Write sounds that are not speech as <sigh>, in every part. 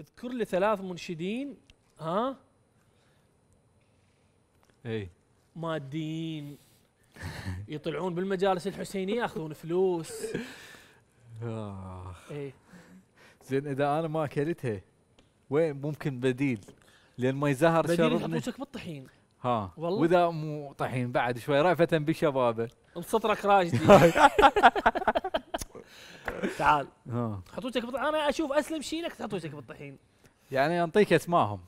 اذكر لي ثلاث منشدين ها اي ماديين <laughs> يطلعون بالمجالس الحسينيه ياخذون فلوس اي زين اذا انا ما اكلتها وين ممكن بديل؟ لان ما يزهر بديل حبوسك بالطحين ها والله واذا مو طحين بعد شوي رأفة بشبابه انسطرك راجدي <laughs> تعال حطوتك بط... انا اشوف اسلم شيء تحط وجهك بالطحين يعني انطيك اسمائهم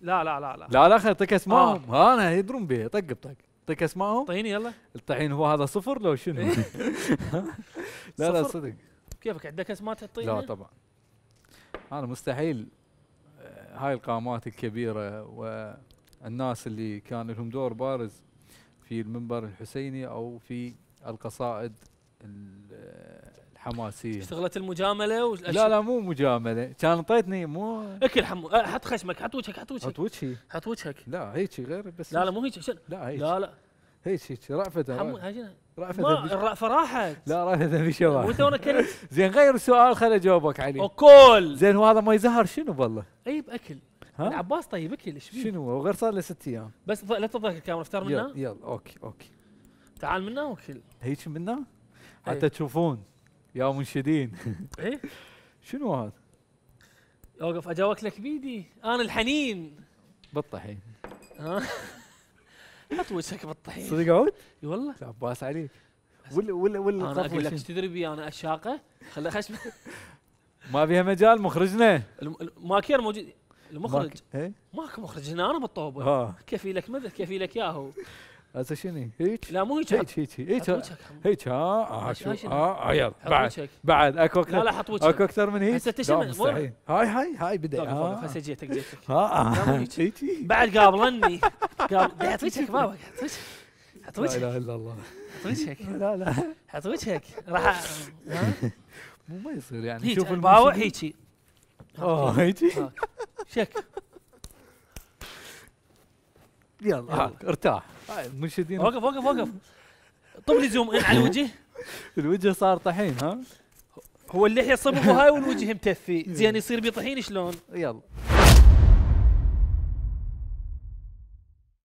لا لا لا لا لا لا اعطيك اسمائهم آه. آه. انا يدرون به طق بطق اعطيك اسمائهم طحين يلا الطحين هو هذا صفر لو شنو إيه. <laughs> لا لا صدق كيفك عندك اسماء تحطين لا طبعا انا مستحيل آه، هاي القامات الكبيره والناس اللي كان لهم دور بارز في المنبر الحسيني او في القصائد حماسيه اشتغلت المجامله والأشياء. لا لا مو مجامله كان انطيتني مو اكل حمو أه، حط خشمك حط وجهك حط وجهك حط وجهي حط وجهك لا هيك غير بس لا لا مو هيك لا هيك لا لا هيك هيك رأفته حمو رأفته ما الرأفة راحت لا رأفته شباب وانت وانا كلت زين غير السؤال خليني اجاوبك عليه اوكل زين وهذا ماي زهر شنو والله؟ اي طيب، باكل العباس طيب اكل ايش شنو شنو غير صار له ست ايام بس لا تضحك الكاميرا افتر منا يلا, يلا اوكي اوكي تعال منا وكل هيك منا إيه. حتى تشوفون يا منشدين <laughs> ايه شنو هذا؟ اوقف اجاوبك لك بيدي انا الحنين بالطحين ها حط <laughs> وجهك بالطحين صدق عود؟ اي والله عباس عليك ولا ولا ولا انا اقول لك ايش تدري بي انا اشاقه؟ خلي خشمه <laughs> ما فيها مجال مخرجنا الماكير موجود المخرج ماك... إيه؟ ماكو مخرج هنا انا بالطوبه آه. كفيلك مدح لك ياهو هسه شنو هيك لا مو هيك هيك هيك هيك هيك ها اه شو ها يلا بعد بعد اكو اكثر لا لا حط وجهك اكو اكثر من هيك هسه تشم مستحيل هاي هاي هاي بدا هسه جيتك جيتك ها بعد قابلني قابل حط وجهك ما حط وجهك حط وجهك لا اله الا الله حط وجهك لا لا حط وجهك راح مو ما يصير يعني شوف الباوع هيجي اوه هيجي شك يلا هاك آه، ارتاح آه، منشدين وقف وقف وقف طب لي زوم إيه، على الوجه الوجه صار طحين ها هو اللحيه صبغه هاي والوجه متفي زين يصير بطحين شلون يلا